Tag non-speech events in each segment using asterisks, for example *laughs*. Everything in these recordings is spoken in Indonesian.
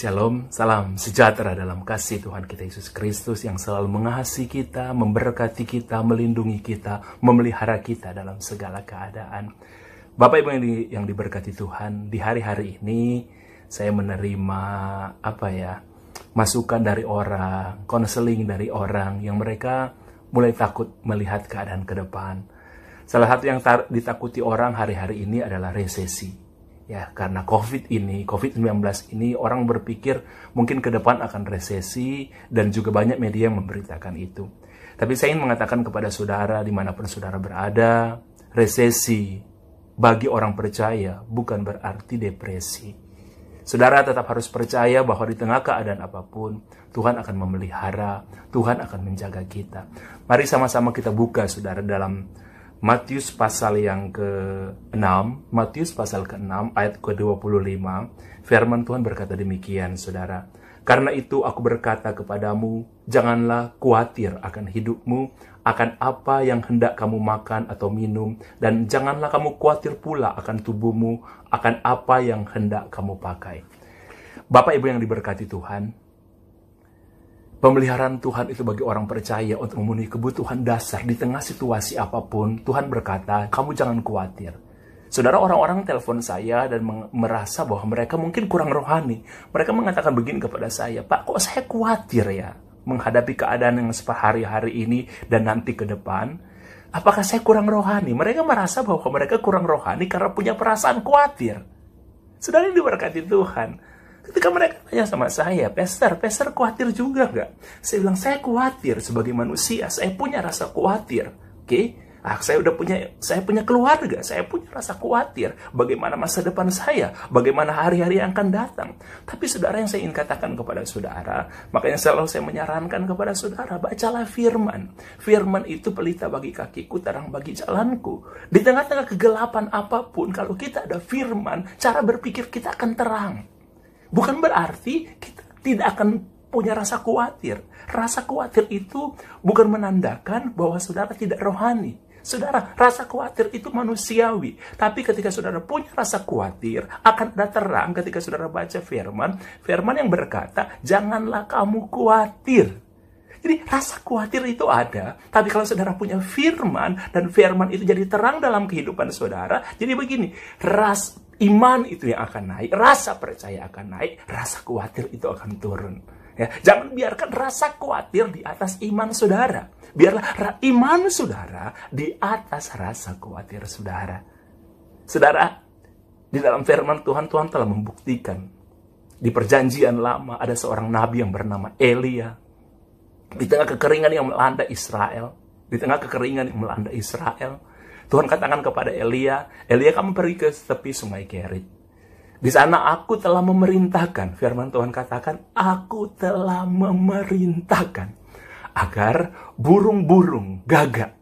Shalom, salam sejahtera dalam kasih Tuhan kita Yesus Kristus yang selalu mengasihi kita, memberkati kita, melindungi kita, memelihara kita dalam segala keadaan. Bapak Ibu yang, di, yang diberkati Tuhan, di hari-hari ini saya menerima apa ya masukan dari orang, konseling dari orang yang mereka mulai takut melihat keadaan ke depan. Salah satu yang ditakuti orang hari-hari ini adalah resesi ya karena COVID ini, COVID-19 ini orang berpikir mungkin ke depan akan resesi dan juga banyak media yang memberitakan itu. Tapi saya ingin mengatakan kepada saudara dimanapun saudara berada, resesi bagi orang percaya bukan berarti depresi. Saudara tetap harus percaya bahwa di tengah keadaan apapun, Tuhan akan memelihara, Tuhan akan menjaga kita. Mari sama-sama kita buka, saudara, dalam Matius pasal yang ke-6, Matius pasal ke-6 ayat ke-25, firman Tuhan berkata demikian, saudara. Karena itu aku berkata kepadamu, janganlah khawatir akan hidupmu, akan apa yang hendak kamu makan atau minum, dan janganlah kamu khawatir pula akan tubuhmu, akan apa yang hendak kamu pakai. Bapak Ibu yang diberkati Tuhan, Pemeliharaan Tuhan itu bagi orang percaya untuk memenuhi kebutuhan dasar di tengah situasi apapun. Tuhan berkata, kamu jangan khawatir. Saudara orang-orang telepon saya dan merasa bahwa mereka mungkin kurang rohani. Mereka mengatakan begini kepada saya, Pak kok saya khawatir ya menghadapi keadaan yang sehari-hari ini dan nanti ke depan. Apakah saya kurang rohani? Mereka merasa bahwa mereka kurang rohani karena punya perasaan khawatir. Saudara yang diberkati Tuhan, Ketika mereka tanya sama saya, Pastor, Pastor khawatir juga nggak? Saya bilang, saya khawatir sebagai manusia, saya punya rasa khawatir. Oke, okay? Ah, saya udah punya, saya punya keluarga, saya punya rasa khawatir. Bagaimana masa depan saya? Bagaimana hari-hari yang akan datang? Tapi saudara yang saya ingin katakan kepada saudara, makanya selalu saya menyarankan kepada saudara, bacalah firman. Firman itu pelita bagi kakiku, terang bagi jalanku. Di tengah-tengah kegelapan apapun, kalau kita ada firman, cara berpikir kita akan terang. Bukan berarti kita tidak akan punya rasa khawatir. Rasa khawatir itu bukan menandakan bahwa saudara tidak rohani. Saudara, rasa khawatir itu manusiawi. Tapi ketika saudara punya rasa khawatir, akan ada terang ketika saudara baca firman. Firman yang berkata, janganlah kamu khawatir. Jadi rasa khawatir itu ada, tapi kalau saudara punya firman dan firman itu jadi terang dalam kehidupan saudara, jadi begini, ras iman itu yang akan naik, rasa percaya akan naik, rasa khawatir itu akan turun. Ya, jangan biarkan rasa khawatir di atas iman saudara. Biarlah iman saudara di atas rasa khawatir saudara. Saudara, di dalam firman Tuhan, Tuhan telah membuktikan. Di perjanjian lama ada seorang nabi yang bernama Elia. Di tengah kekeringan yang melanda Israel. Di tengah kekeringan yang melanda Israel. Tuhan katakan kepada Elia, Elia kamu pergi ke tepi sungai Kerit. Di sana aku telah memerintahkan, firman Tuhan katakan, aku telah memerintahkan agar burung-burung gagak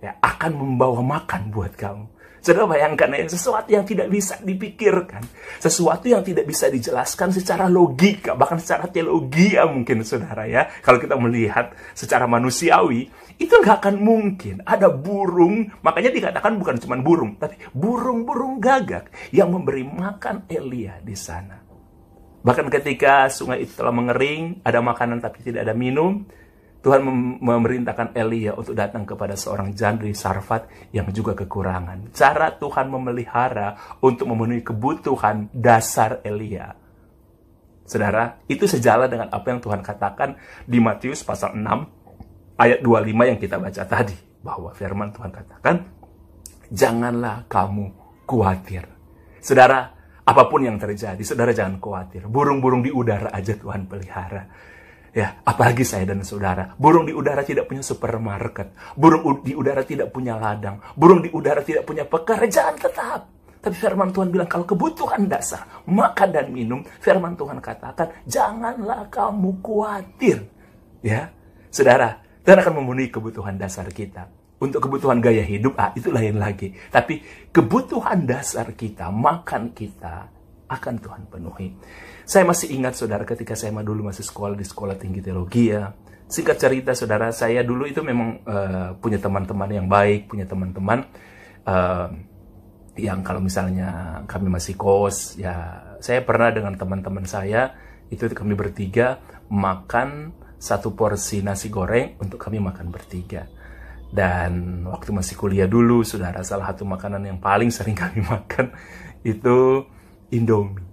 ya, akan membawa makan buat kamu. Saudara bayangkan ya, sesuatu yang tidak bisa dipikirkan, sesuatu yang tidak bisa dijelaskan secara logika, bahkan secara teologi ya mungkin saudara ya. Kalau kita melihat secara manusiawi, itu nggak akan mungkin. Ada burung, makanya dikatakan bukan cuma burung, tapi burung-burung gagak yang memberi makan Elia di sana. Bahkan ketika sungai itu telah mengering, ada makanan tapi tidak ada minum, Tuhan memerintahkan Elia untuk datang kepada seorang jandri Sarfat yang juga kekurangan. Cara Tuhan memelihara untuk memenuhi kebutuhan dasar Elia. Saudara, itu sejalan dengan apa yang Tuhan katakan di Matius pasal 6 ayat 25 yang kita baca tadi. Bahwa firman Tuhan katakan, janganlah kamu khawatir. Saudara, apapun yang terjadi, saudara jangan khawatir. Burung-burung di udara aja Tuhan pelihara. Ya, apalagi saya dan saudara. Burung di udara tidak punya supermarket. Burung di udara tidak punya ladang. Burung di udara tidak punya pekerjaan tetap. Tapi firman Tuhan bilang kalau kebutuhan dasar makan dan minum, firman Tuhan katakan janganlah kamu khawatir. Ya, saudara, Tuhan akan memenuhi kebutuhan dasar kita. Untuk kebutuhan gaya hidup, ah, itu lain lagi. Tapi kebutuhan dasar kita, makan kita, akan Tuhan penuhi. Saya masih ingat saudara ketika saya dulu masih sekolah di sekolah tinggi teologi ya. Singkat cerita saudara saya dulu itu memang uh, punya teman-teman yang baik, punya teman-teman uh, yang kalau misalnya kami masih kos ya saya pernah dengan teman-teman saya itu kami bertiga makan satu porsi nasi goreng untuk kami makan bertiga. Dan waktu masih kuliah dulu, saudara, salah satu makanan yang paling sering kami *laughs* makan itu Indomie.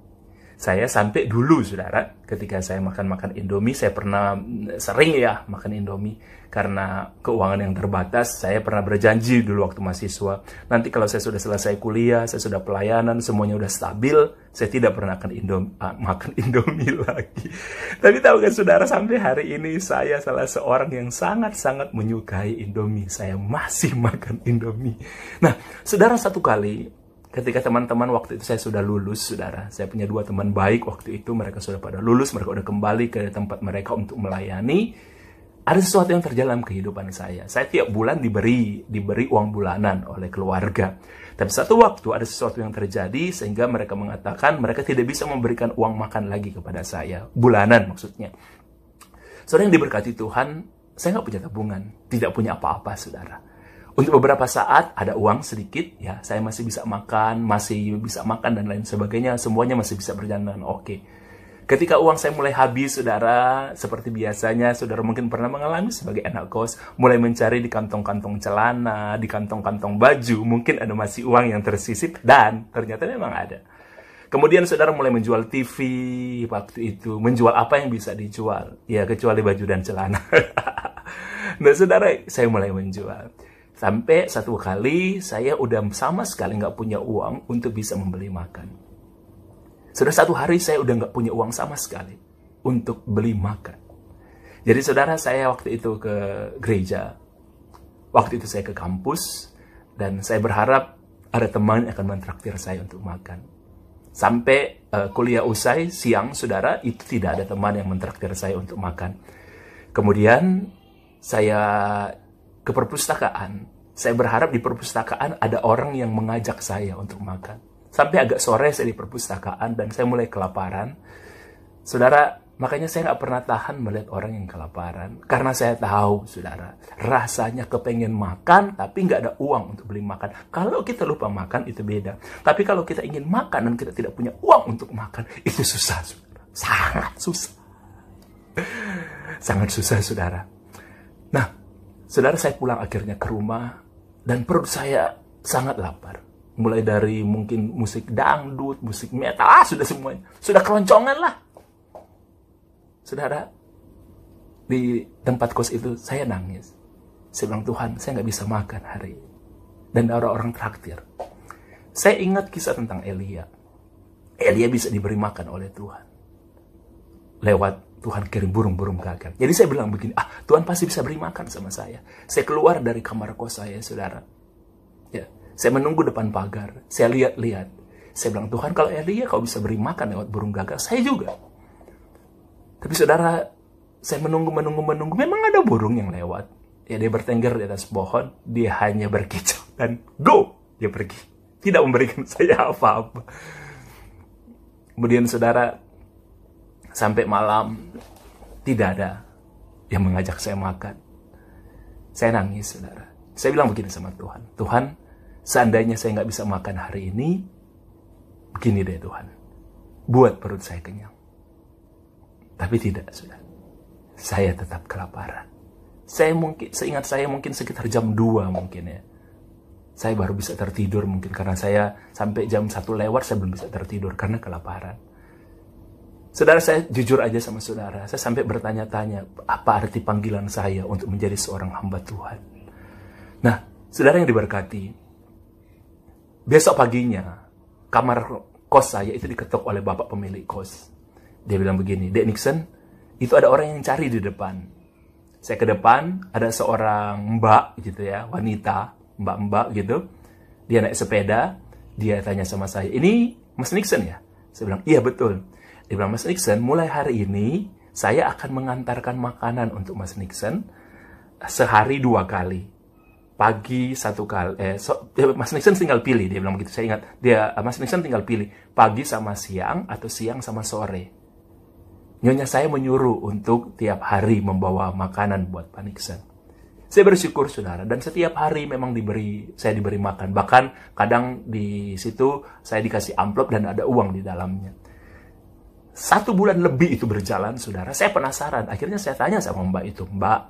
Saya sampai dulu, saudara, ketika saya makan-makan Indomie, saya pernah mm, sering ya makan Indomie karena keuangan yang terbatas. Saya pernah berjanji dulu waktu mahasiswa, nanti kalau saya sudah selesai kuliah, saya sudah pelayanan, semuanya sudah stabil, saya tidak pernah akan Indomie, *laughs* ah, makan Indomie *laughs* lagi. Tapi tahu kan saudara, sampai hari ini saya salah seorang yang sangat-sangat menyukai Indomie. Saya masih *laughs* makan Indomie. Nah, saudara satu kali ketika teman-teman waktu itu saya sudah lulus, saudara. Saya punya dua teman baik waktu itu, mereka sudah pada lulus, mereka sudah kembali ke tempat mereka untuk melayani. Ada sesuatu yang terjadi dalam kehidupan saya. Saya tiap bulan diberi diberi uang bulanan oleh keluarga. Tapi satu waktu ada sesuatu yang terjadi sehingga mereka mengatakan mereka tidak bisa memberikan uang makan lagi kepada saya. Bulanan maksudnya. Saudara yang diberkati Tuhan, saya nggak punya tabungan, tidak punya apa-apa saudara untuk beberapa saat ada uang sedikit ya saya masih bisa makan masih bisa makan dan lain sebagainya semuanya masih bisa berjalan dengan oke ketika uang saya mulai habis saudara seperti biasanya saudara mungkin pernah mengalami sebagai anak kos mulai mencari di kantong-kantong celana di kantong-kantong baju mungkin ada masih uang yang tersisip dan ternyata memang ada Kemudian saudara mulai menjual TV waktu itu, menjual apa yang bisa dijual, ya kecuali baju dan celana. *laughs* nah saudara, saya mulai menjual Sampai satu kali saya udah sama sekali nggak punya uang untuk bisa membeli makan. Sudah satu hari saya udah nggak punya uang sama sekali untuk beli makan. Jadi saudara saya waktu itu ke gereja, waktu itu saya ke kampus, dan saya berharap ada teman yang akan mentraktir saya untuk makan. Sampai uh, kuliah usai siang, saudara, itu tidak ada teman yang mentraktir saya untuk makan. Kemudian saya ke perpustakaan. Saya berharap di perpustakaan ada orang yang mengajak saya untuk makan. Sampai agak sore saya di perpustakaan dan saya mulai kelaparan. Saudara, makanya saya nggak pernah tahan melihat orang yang kelaparan. Karena saya tahu, saudara, rasanya kepengen makan tapi nggak ada uang untuk beli makan. Kalau kita lupa makan itu beda. Tapi kalau kita ingin makan dan kita tidak punya uang untuk makan, itu susah, saudara. Sangat susah. Sangat susah, saudara. Saudara saya pulang akhirnya ke rumah dan perut saya sangat lapar. Mulai dari mungkin musik dangdut, musik metal, ah, sudah semuanya. Sudah keroncongan lah. Saudara, di tempat kos itu saya nangis. Saya bilang, Tuhan, saya nggak bisa makan hari ini. Dan ada orang traktir. Saya ingat kisah tentang Elia. Elia bisa diberi makan oleh Tuhan. Lewat Tuhan kirim burung-burung gagak. Jadi saya bilang begini, ah Tuhan pasti bisa beri makan sama saya. Saya keluar dari kamar kos saya, saudara. Ya, saya menunggu depan pagar, saya lihat-lihat. Saya bilang, Tuhan kalau Elia kau bisa beri makan lewat burung gagak, saya juga. Tapi saudara, saya menunggu, menunggu, menunggu, memang ada burung yang lewat. Ya, dia bertengger di atas pohon, dia hanya berkicau dan go, dia pergi. Tidak memberikan *laughs* saya apa-apa. Kemudian saudara, sampai malam tidak ada yang mengajak saya makan. Saya nangis, saudara. Saya bilang begini sama Tuhan, Tuhan, seandainya saya nggak bisa makan hari ini, begini deh Tuhan, buat perut saya kenyang. Tapi tidak, saudara. Saya tetap kelaparan. Saya mungkin, seingat saya mungkin sekitar jam 2 mungkin ya. Saya baru bisa tertidur mungkin karena saya sampai jam satu lewat saya belum bisa tertidur karena kelaparan. Saudara saya jujur aja sama saudara, saya sampai bertanya-tanya apa arti panggilan saya untuk menjadi seorang hamba Tuhan. Nah, saudara yang diberkati, besok paginya kamar kos saya itu diketuk oleh bapak pemilik kos. Dia bilang begini, Dek Nixon, itu ada orang yang cari di depan. Saya ke depan, ada seorang mbak gitu ya, wanita, mbak-mbak gitu. Dia naik sepeda, dia tanya sama saya, ini Mas Nixon ya? Saya bilang, iya betul Dibilang Mas Nixon, mulai hari ini saya akan mengantarkan makanan untuk Mas Nixon eh, sehari dua kali. Pagi satu kali, eh, so, eh, Mas Nixon tinggal pilih, dia bilang begitu, saya ingat. Dia, eh, Mas Nixon tinggal pilih, pagi sama siang atau siang sama sore. Nyonya saya menyuruh untuk tiap hari membawa makanan buat Pak Nixon. Saya bersyukur saudara dan setiap hari memang diberi saya diberi makan. Bahkan kadang di situ saya dikasih amplop dan ada uang di dalamnya. Satu bulan lebih itu berjalan, saudara. Saya penasaran. Akhirnya saya tanya sama mbak itu, mbak,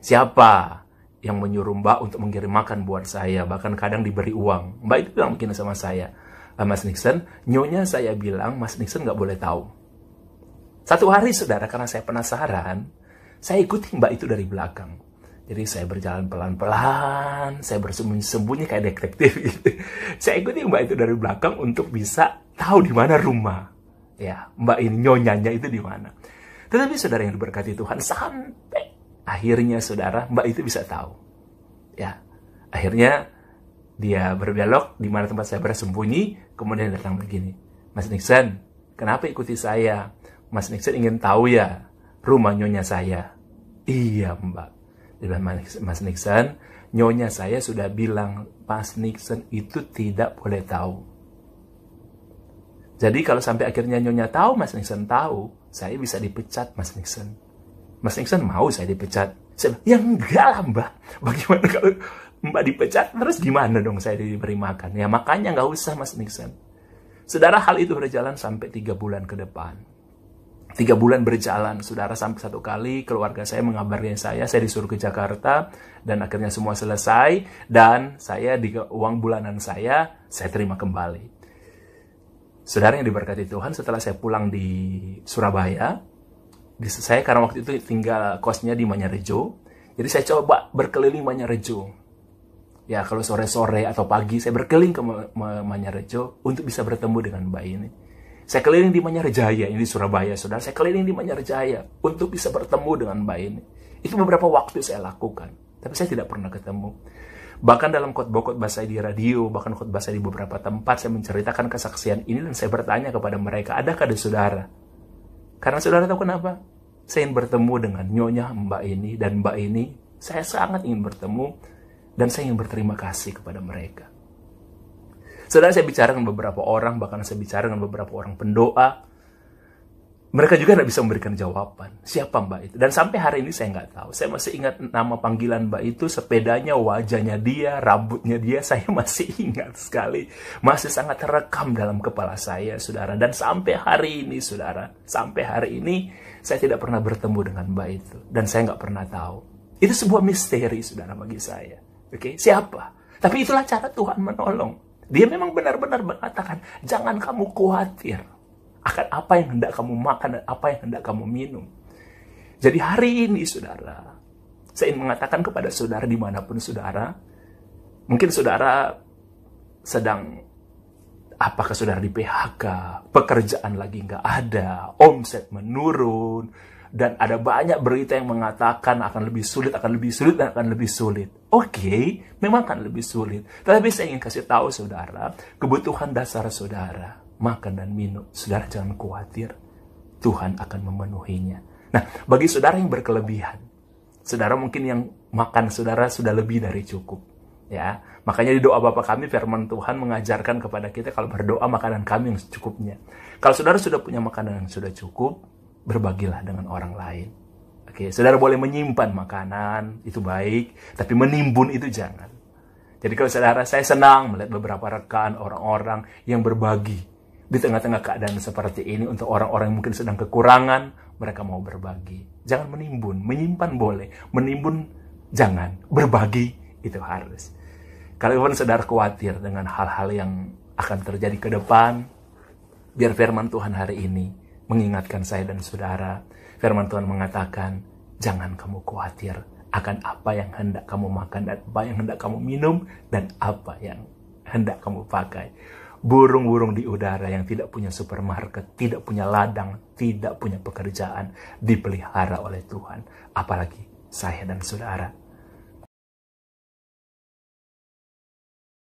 siapa yang menyuruh mbak untuk mengirim makan buat saya? Bahkan kadang diberi uang. Mbak itu bilang begini sama saya, eh, Mas Nixon, nyonya saya bilang Mas Nixon nggak boleh tahu. Satu hari, saudara, karena saya penasaran, saya ikuti mbak itu dari belakang. Jadi saya berjalan pelan-pelan, saya bersembunyi-sembunyi kayak detektif gitu. *laughs* Saya ikuti mbak itu dari belakang untuk bisa tahu di mana rumah ya mbak ini nyonyanya itu di mana. Tetapi saudara yang diberkati Tuhan sampai akhirnya saudara mbak itu bisa tahu. Ya, akhirnya dia berdialog di mana tempat saya bersembunyi, kemudian datang begini. Mas Nixon, kenapa ikuti saya? Mas Nixon ingin tahu ya rumah nyonya saya. Iya mbak. Mas Nixon, nyonya saya sudah bilang Mas Nixon itu tidak boleh tahu jadi kalau sampai akhirnya Nyonya tahu Mas Nixon tahu, saya bisa dipecat Mas Nixon. Mas Nixon mau saya dipecat. Saya bilang, ya enggak lah Mbak. *laughs* Bagaimana kalau Mbak dipecat terus gimana dong saya diberi makan? Ya makanya nggak usah Mas Nixon. Saudara hal itu berjalan sampai tiga bulan ke depan. Tiga bulan berjalan, saudara sampai satu kali keluarga saya mengabarkan saya, saya disuruh ke Jakarta, dan akhirnya semua selesai, dan saya di uang bulanan saya, saya terima kembali. Saudara yang diberkati Tuhan, setelah saya pulang di Surabaya, saya karena waktu itu tinggal kosnya di Manyarejo, jadi saya coba berkeliling Manyarejo. Ya kalau sore-sore atau pagi saya berkeliling ke Manyarejo untuk bisa bertemu dengan Mbak ini. Saya keliling di Manyarejaya, ini di Surabaya, saudara. Saya keliling di Manyarejaya untuk bisa bertemu dengan Mbak ini. Itu beberapa waktu saya lakukan, tapi saya tidak pernah ketemu. Bahkan dalam khotbah-khotbah saya di radio, bahkan khotbah saya di beberapa tempat, saya menceritakan kesaksian ini dan saya bertanya kepada mereka, adakah ada saudara? Karena saudara tahu kenapa? Saya ingin bertemu dengan nyonya mbak ini dan mbak ini. Saya sangat ingin bertemu dan saya ingin berterima kasih kepada mereka. Saudara saya bicara dengan beberapa orang, bahkan saya bicara dengan beberapa orang pendoa, mereka juga tidak bisa memberikan jawaban siapa mbak itu dan sampai hari ini saya nggak tahu saya masih ingat nama panggilan mbak itu sepedanya wajahnya dia rambutnya dia *laughs* saya masih ingat sekali masih sangat terekam dalam kepala saya saudara dan sampai hari ini saudara sampai hari ini saya tidak pernah bertemu dengan mbak itu dan saya nggak pernah tahu itu sebuah misteri saudara bagi saya oke okay? siapa tapi itulah cara Tuhan menolong dia memang benar-benar mengatakan jangan kamu khawatir akan apa yang hendak kamu makan dan apa yang hendak kamu minum. Jadi hari ini, saudara, saya ingin mengatakan kepada saudara dimanapun saudara, mungkin saudara sedang apakah saudara di PHK, pekerjaan lagi nggak ada, omset menurun, dan ada banyak berita yang mengatakan akan lebih sulit, akan lebih sulit, dan akan lebih sulit. Oke, okay, memang akan lebih sulit. Tapi saya ingin kasih tahu saudara, kebutuhan dasar saudara makan dan minum. Saudara jangan khawatir, Tuhan akan memenuhinya. Nah, bagi saudara yang berkelebihan, saudara mungkin yang makan saudara sudah lebih dari cukup. Ya, makanya di doa Bapa kami firman Tuhan mengajarkan kepada kita kalau berdoa makanan kami yang secukupnya. Kalau saudara sudah punya makanan yang sudah cukup, berbagilah dengan orang lain. Oke, saudara boleh menyimpan makanan, itu baik, tapi menimbun itu jangan. Jadi kalau saudara saya senang melihat beberapa rekan, orang-orang yang berbagi di tengah-tengah keadaan seperti ini untuk orang-orang yang mungkin sedang kekurangan, mereka mau berbagi. Jangan menimbun, menyimpan boleh, menimbun jangan, berbagi itu harus. Kalau Ivan saudara khawatir dengan hal-hal yang akan terjadi ke depan, biar firman Tuhan hari ini mengingatkan saya dan saudara. Firman Tuhan mengatakan, jangan kamu khawatir akan apa yang hendak kamu makan dan apa yang hendak kamu minum dan apa yang hendak kamu pakai burung-burung di udara yang tidak punya supermarket, tidak punya ladang, tidak punya pekerjaan, dipelihara oleh Tuhan. Apalagi saya dan saudara